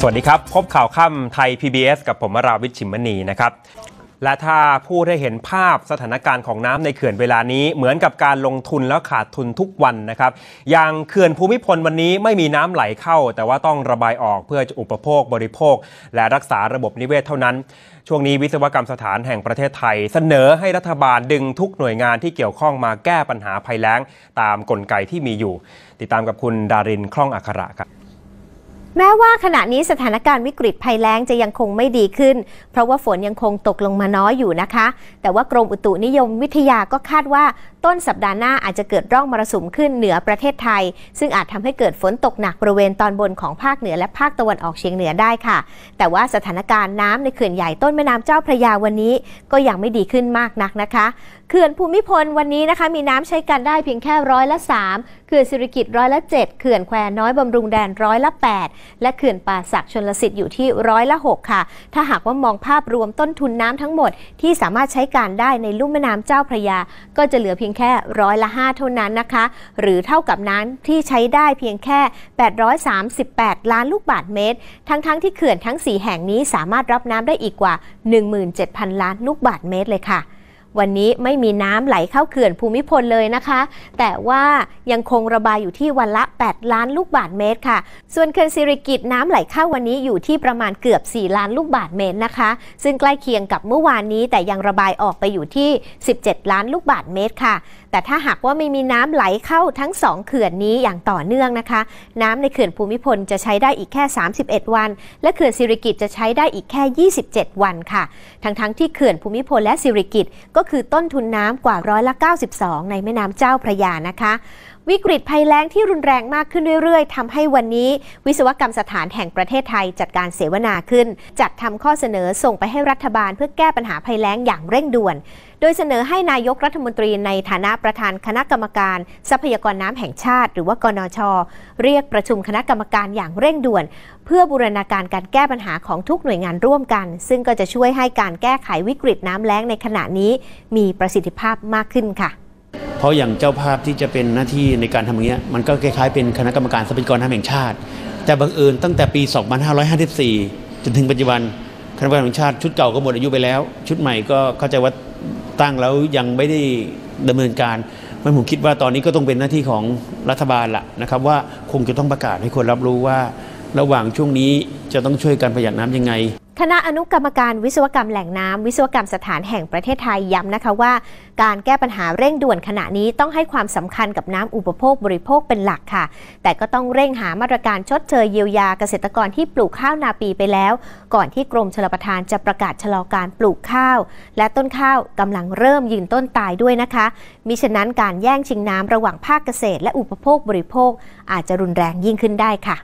สวัสดีครับ พบข่าวค่ำ ไทย PBS กับผมราวิชิมมณีนะครับ และถ้าผู้ได้เห็นภาพสถานการณ์ของน้ำในเขื่อนเวลานี้เหมือนกับการลงทุนแล้วขาดทุนทุกวันนะครับ อย่างเขื่อนภูมิพลวันนี้ไม่มีน้ำไหลเข้า แต่ว่าต้องระบายออกเพื่อจะอุปโภค บริโภค และรักษาระบบนิเวศเท่านั้น ช่วงนี้วิศวกรรมสถานแห่งประเทศไทย เสนอให้รัฐบาลดึงทุกหน่วยงานที่เกี่ยวข้องมาแก้ปัญหาภัยแล้งตามกลไกที่มีอยู่ ติดตามกับคุณดารินคล่องอัคระครับแม้ว่าขณะนี้สถานการณ์วิกฤตภัยแล้งจะยังคงไม่ดีขึ้น เพราะว่าฝนยังคงตกลงมาน้อยอยู่นะคะ แต่ว่ากรมอุตุนิยมวิทยาก็คาดว่าต้นสัปดาห์หน้าอาจจะเกิดร่องมรสุมขึ้นเหนือประเทศไทย ซึ่งอาจทำให้เกิดฝนตกหนักบริเวณตอนบนของภาคเหนือและภาคตะวันออกเฉียงเหนือได้ค่ะ แต่ว่าสถานการณ์น้ำในเขื่อนใหญ่ต้นแม่น้ำเจ้าพระยาวันนี้ก็ยังไม่ดีขึ้นมากนักนะคะ เขื่อนภูมิพลวันนี้นะคะ มีน้ำใช้กันได้เพียงแค่ร้อยละ3เขื่อนสิริกิตร้อยละ7เขื่อนแควน้อยบำรุงแดนร้อยละ8และเขื่อนป่าศักชนลสิทธิ์อยู่ที่ร้อยละ6ค่ะ ถ้าหากว่ามองภาพรวมต้นทุนน้ำทั้งหมด ที่สามารถใช้การได้ในลุ่มแม่น้ำเจ้าพระยา ก็จะเหลือเพียงยงแค่ร้อยละ5เท่านั้นนะคะ หรือเท่ากับน้ำที่ใช้ได้เพียงแค่ 838 ล้านลูกบาทเมตร ทั้งๆทที่เขื่อนทั้ง 4 แห่งนี้สามารถรับน้ำได้อีกกว่า17,000 ล้านลูกบาทเมตรเลยค่ะวันนี้ไม่มีน้ำไหลเข้าเขื่อนภูมิพลเลยนะคะ แต่ว่ายังคงระบายอยู่ที่วันละ 8 ล้านลูกบาทเมตร ค่ะ ส่วนเขื่อนสิริกิตน้ำไหลเข้าวันนี้อยู่ที่ประมาณเกือบ 4 ล้านลูกบาทเมตรนะคะซึ่งใกล้เคียงกับเมื่อวานนี้แต่ยังระบายออกไปอยู่ที่ 17 ล้านลูกบาทเมตรค่ะแต่ถ้าหากว่าไม่มีน้ำไหลเข้าทั้ง 2 เขื่อนนี้อย่างต่อเนื่องนะคะ น้ำในเขื่อนภูมิพลจะใช้ได้อีกแค่ 31 วัน และเขื่อนสิริกิตจะใช้ได้อีกแค่ 27 วันค่ะ ทั้งๆทที่เขื่อนภูมิพลและสิริกิตก็คือต้นทุนน้ำกว่าร้อยละ92 ในแม่น้ำเจ้าพระยานะคะวิกฤตภัยแล้งที่รุนแรงมากขึ้นเรื่อยๆทำให้วันนี้ วิศวกรรมสถานแห่งประเทศไทยจัดการเสวนาขึ้น จัดทำข้อเสนอส่งไปให้รัฐบาลเพื่อแก้ปัญหาภัยแล้งอย่างเร่งด่วน โดยเสนอให้นายกรัฐมนตรีในฐานะประธานคณะกรรมการ ทรัพยากรน้ำแห่งชาติ หรือว่า กนช เรียกประชุมคณะกรรมการอย่างเร่งด่วน เพื่อบูรณาการการแก้ปัญหาของทุกหน่วยงานร่วมกัน ซึ่งก็จะช่วยให้การแก้ไขวิกฤตน้ำแล้งในขณะนี้ มีประสิทธิภาพมากขึ้นค่ะเพราะอย่างเจ้าภาพที่จะเป็นหน้าที่ในการทำอย่างเงี้ย มันก็คล้ายๆเป็นคณะกรรมการสภิพากรน้ำแห่งชาติแต่บังเอิญตั้งแต่ปี 2554 จนถึงปัจจุบัน คณะกรรมการแห่งชาติชุดเก่าก็หมดอายุไปแล้ว ชุดใหม่ก็เข้าใจว่าตั้งแล้วยังไม่ได้ดำเนินการมันผมคิดว่าตอนนี้ก็ต้องเป็นหน้าที่ของรัฐบาลละนะครับว่าคงจะต้องประกาศให้คนรับรู้ว่า ระหว่างช่วงนี้จะต้องช่วยกันประหยัดน้ํำยังไงคณะอนุกรรมการวิศวกรรมแหล่งน้ำวิศวกรรมสถานแห่งประเทศไทยย้ำนะคะว่าการแก้ปัญหาเร่งด่วนขณะนี้ต้องให้ความสำคัญกับน้ำอุปโภคบริโภคเป็นหลักค่ะ แต่ก็ต้องเร่งหามาตรการชดเชยเยียวยาเกษตรกรที่ปลูกข้าวนาปีไปแล้ว ก่อนที่กรมชลประทานจะประกาศชะลอการปลูกข้าว และต้นข้าวกำลังเริ่มยืนต้นตายด้วยนะคะมิฉะนั้นการแย่งชิงน้ำระหว่างภาคเกษตรและอุปโภคบริโภค อาจจะรุนแรงยิ่งขึ้นได้ค่ะ